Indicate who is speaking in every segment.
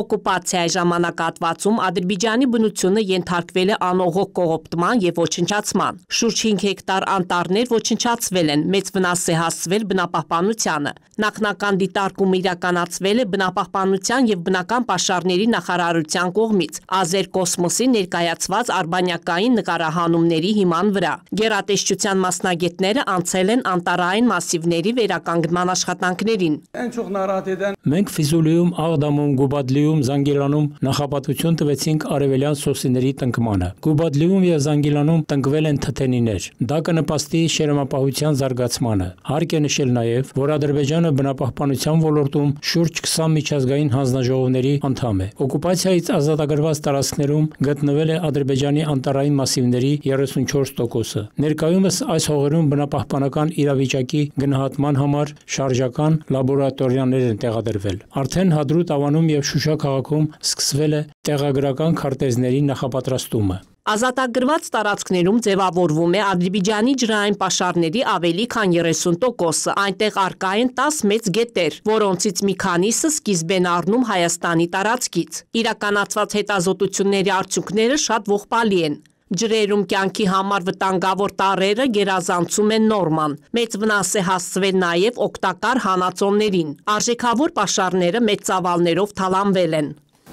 Speaker 1: օկուպացիայի ժամանակատվածում Ադրբիջանի բնությունը ենթարկվել է անողոք կողոպտման և ոչնչացման։ Շուրջ 5 հեկտար անտառներ ոչնչացվել են, մեծ վնաս է հասցվել բնապահպանությանը։ Նախնական դիտարկումը իրականացվել է բնապահպանության և բնական պաշարների նախարարության կողմից ազեր կոսմոսի ներկայացված արբանյակային նկարահանումների հիման վրա։ Գերատեսչության մասնագետները անցել են անտարային մասիվների վերականգնման աշխատանքներին։
Speaker 2: Մենք Ֆիզուլիում, Աղդամում, Գուբադլի Գուբադլիում, Զանգիլանում նախապատվություն տվեցինք արևելյան սոսիների տնկմանը։ Գուբադլիում եւ Զանգիլանում տնկվել են թթենիներ։ Դա կնպաստի շերամապահության զարգացմանը։ Հարկ է նշել նաեւ, որ Ադրբեջանը բնապահպանության ոլորտում շուրջ 20 միջազգային հանձնաժողովների անդամ է։ Օկուպացիայից ազատագրված տարածքներում գտնվել է Ադրբեջանի անտարային մասիվների 34%-ը։ Ներկայումս այս հողերում բնապահպանական իրավիճակի գնահատման համար շարժական լաբորատորիաներ են տեղադրվել։ Արդեն Հադրուտ ավանում եւ Շուշա Շուշա քաղաքում սկսվել է տեղագրական քարտեզների նախապատրաստումը։
Speaker 1: Ազատագրված տարածքներում ձևավորվում է Ադրբիջանի ջրային պաշարների ավելի քան 30%-ը։ Այնտեղ արկա են 10 մեծ գետեր, որոնցից մի քանիսը սկիզբ են առնում Հայաստանի տարածքից։ Իրականացված հետազոտությունների արդյունքները շատ ողբալի են։ Ջրերում կյանքի համար վտանգավոր տարերը գերազանցում են նորման։ Մեծ վնաս է հասցվել նաև օգտակար հանածոներին։ Արժեքավոր պաշարները մեծ ծավալներով թալանվել են։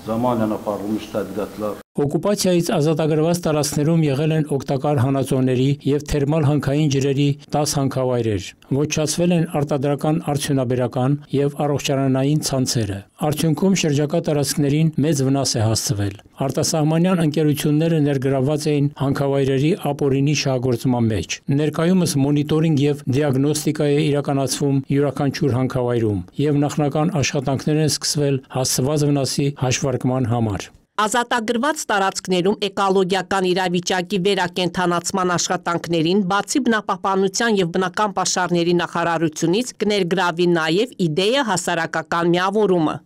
Speaker 2: Zamanla aparılmış tədqiqatlar Օկուպացիայից ազատագրված տարածքներում եղել են օգտակար հանածոների և թերմալ հանքային ջրերի 10 հանքավայրեր, ոչնչացվել են արտադրական արդյունաբերական և առողջարանային ցանցերը։ Արդյունքում շրջակա տարածքներին մեծ վնաս է հասցվել։ Արտասահմանյան ընկերությունները ներգրավված էին հանքավայրերի ապօրինի շահագործման մեջ։ Ներկայումս մոնիտորինգ և դիագնոստիկա է իրականացվում յուրաքանչյուր հանքավայրում, և նախնական աշխատանքներ են սկսվել հասցված վնասի հաշվարկման համար։
Speaker 1: Ազատագրված տարածքներում էկոլոգիական իրավիճակի վերակենդանացման աշխատանքներին բացի բնապահպանության և բնական պաշարների նախարարությունից կներգրավի նաև իդեя հասարակական միավորումը։